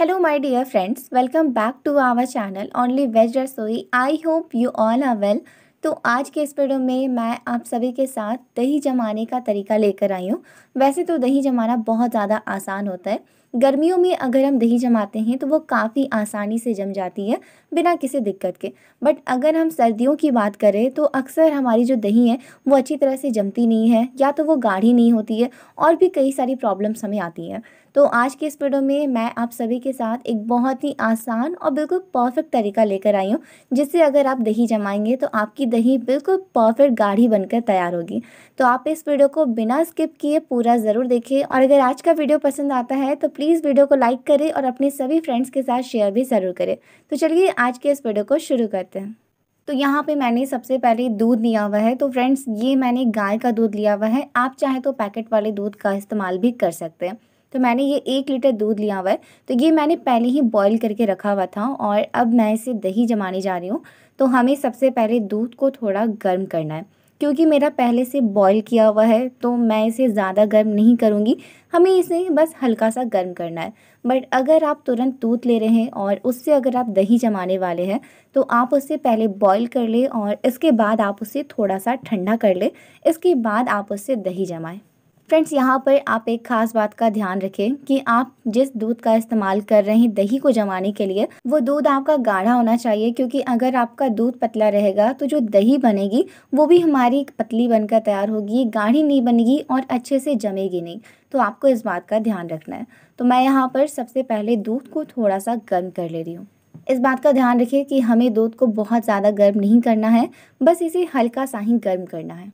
hello my dear friends welcome back to our channel only veg Rasoi I hope you all are well तो आज के इस video में मैं आप सभी के साथ दही जमाने का तरीका लेकर आई हूँ वैसे तो दही जमाना बहुत ज़्यादा आसान होता है गर्मियों में अगर हम दही जमाते हैं तो वो काफ़ी आसानी से जम जाती है बिना किसी दिक्कत के बट अगर हम सर्दियों की बात करें तो अक्सर हमारी जो दही है वो अच्छी तरह से जमती नहीं है या तो वो गाढ़ी नहीं होती है और भी कई सारी प्रॉब्लम्स हमें आती हैं तो आज की इस वीडियो में मैं आप सभी के साथ एक बहुत ही आसान और बिल्कुल परफेक्ट तरीका लेकर आई हूँ जिससे अगर आप दही जमाएंगे तो आपकी दही बिल्कुल परफेक्ट गाढ़ी बनकर तैयार होगी तो आप इस वीडियो को बिना स्किप किए पूरा ज़रूर देखें और अगर आज का वीडियो पसंद आता है तो प्लीज़ वीडियो को लाइक करें और अपने सभी फ्रेंड्स के साथ शेयर भी ज़रूर करें तो चलिए आज के इस वीडियो को शुरू करते हैं तो यहाँ पे मैंने सबसे पहले दूध लिया हुआ है तो फ्रेंड्स ये मैंने गाय का दूध लिया हुआ है आप चाहे तो पैकेट वाले दूध का इस्तेमाल भी कर सकते हैं तो मैंने ये एक लीटर दूध लिया हुआ है तो ये मैंने पहले ही बॉईल करके रखा हुआ था और अब मैं इसे दही जमाने जा रही हूँ तो हमें सबसे पहले दूध को थोड़ा गर्म करना है क्योंकि मेरा पहले से बॉईल किया हुआ है तो मैं इसे ज़्यादा गर्म नहीं करूँगी हमें इसे बस हल्का सा गर्म करना है बट अगर आप तुरंत दूध ले रहे हैं और उससे अगर आप दही जमाने वाले हैं तो आप उसे पहले बॉईल कर ले और इसके बाद आप उसे थोड़ा सा ठंडा कर ले इसके बाद आप उससे दही जमाएं फ्रेंड्स यहाँ पर आप एक खास बात का ध्यान रखें कि आप जिस दूध का इस्तेमाल कर रहे हैं दही को जमाने के लिए वो दूध आपका गाढ़ा होना चाहिए क्योंकि अगर आपका दूध पतला रहेगा तो जो दही बनेगी वो भी हमारी पतली बनकर तैयार होगी गाढ़ी नहीं बनेगी और अच्छे से जमेगी नहीं तो आपको इस बात का ध्यान रखना है तो मैं यहाँ पर सबसे पहले दूध को थोड़ा सा गर्म कर ले रही हूँ इस बात का ध्यान रखिए कि हमें दूध को बहुत ज़्यादा गर्म नहीं करना है बस इसे हल्का सा ही गर्म करना है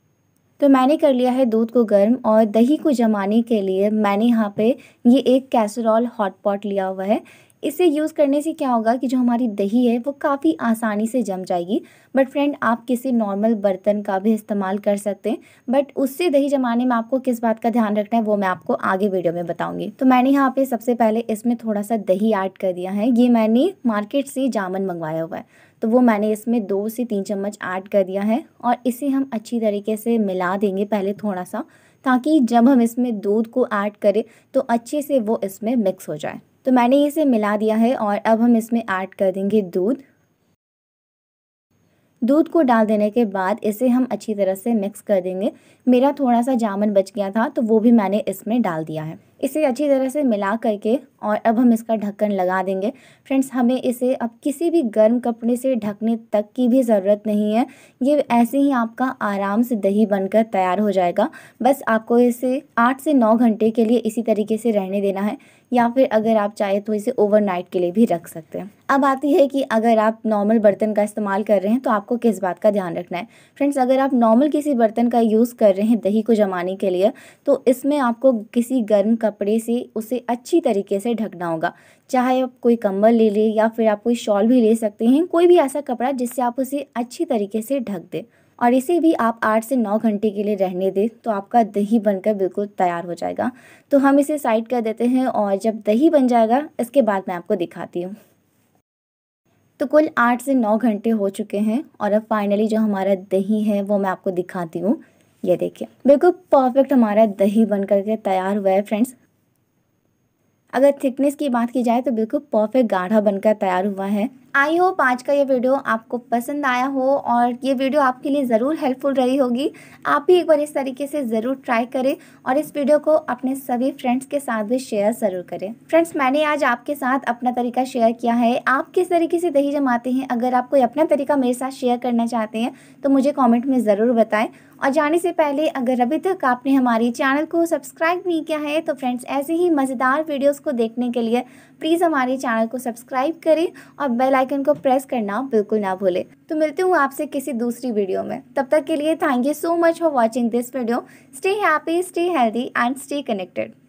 तो मैंने कर लिया है दूध को गर्म और दही को जमाने के लिए मैंने यहाँ पे ये एक कैसरॉल हॉट पॉट लिया हुआ है इसे यूज़ करने से क्या होगा कि जो हमारी दही है वो काफ़ी आसानी से जम जाएगी बट फ्रेंड आप किसी नॉर्मल बर्तन का भी इस्तेमाल कर सकते हैं बट उससे दही जमाने में आपको किस बात का ध्यान रखना है वो मैं आपको आगे वीडियो में बताऊँगी तो मैंने यहाँ पे सबसे पहले इसमें थोड़ा सा दही ऐड कर दिया है ये मैंने मार्केट से जामन मंगवाया हुआ है तो वो मैंने इसमें दो से तीन चम्मच ऐड कर दिया है और इसे हम अच्छी तरीके से मिला देंगे पहले थोड़ा सा ताकि जब हम इसमें दूध को ऐड करें तो अच्छे से वो इसमें मिक्स हो जाए तो मैंने इसे मिला दिया है और अब हम इसमें ऐड कर देंगे दूध दूध को डाल देने के बाद इसे हम अच्छी तरह से मिक्स कर देंगे मेरा थोड़ा सा जामन बच गया था तो वो भी मैंने इसमें डाल दिया है इसे अच्छी तरह से मिला करके और अब हम इसका ढक्कन लगा देंगे फ्रेंड्स हमें इसे अब किसी भी गर्म कपड़े से ढकने तक की भी ज़रूरत नहीं है ये ऐसे ही आपका आराम से दही बनकर तैयार हो जाएगा बस आपको इसे आठ से नौ घंटे के लिए इसी तरीके से रहने देना है या फिर अगर आप चाहें तो इसे ओवरनाइट के लिए भी रख सकते हैं अब आती है कि अगर आप नॉर्मल बर्तन का इस्तेमाल कर रहे हैं तो आपको किस बात का ध्यान रखना है फ्रेंड्स अगर आप नॉर्मल किसी बर्तन का यूज़ कर रहे हैं दही को जमाने के लिए तो इसमें आपको किसी गर्म कपड़े से उसे अच्छी तरीके से ढकना होगा चाहे आप कोई कंबल ले लें या फिर आप कोई शॉल भी ले सकते हैं कोई भी ऐसा कपड़ा जिससे आप उसे अच्छी तरीके से ढक दें और इसे भी आप आठ से नौ घंटे के लिए रहने दें तो आपका दही बनकर बिल्कुल तैयार हो जाएगा तो हम इसे साइड कर देते हैं और जब दही बन जाएगा इसके बाद मैं आपको दिखाती हूँ तो कुल आठ से नौ घंटे हो चुके हैं और अब फाइनली जो हमारा दही है वो मैं आपको दिखाती हूँ ये देखिए बिल्कुल परफेक्ट हमारा दही बन करके तैयार हुआ है फ्रेंड्स अगर थिकनेस की बात की जाए तो बिल्कुल परफेक्ट गाढ़ा बनकर तैयार हुआ है आई होप आज का ये वीडियो आपको पसंद आया हो और ये वीडियो आपके लिए ज़रूर हेल्पफुल रही होगी आप भी एक बार इस तरीके से ज़रूर ट्राई करें और इस वीडियो को अपने सभी फ्रेंड्स के साथ भी शेयर ज़रूर करें फ्रेंड्स मैंने आज आपके साथ अपना तरीका शेयर किया है आप किस तरीके से दही जमाते हैं अगर आप कोई अपना तरीका मेरे साथ शेयर करना चाहते हैं तो मुझे कॉमेंट में ज़रूर बताएँ और जाने से पहले अगर अभी तक आपने हमारे चैनल को सब्सक्राइब नहीं किया है तो फ्रेंड्स ऐसे ही मज़ेदार वीडियोज़ को देखने के लिए प्लीज़ हमारे चैनल को सब्सक्राइब करें और बेलाइक आइकन को प्रेस करना बिल्कुल ना भूले तो मिलती हूँ आपसे किसी दूसरी वीडियो में तब तक के लिए thank you so much for watching this video stay happy stay healthy and stay connected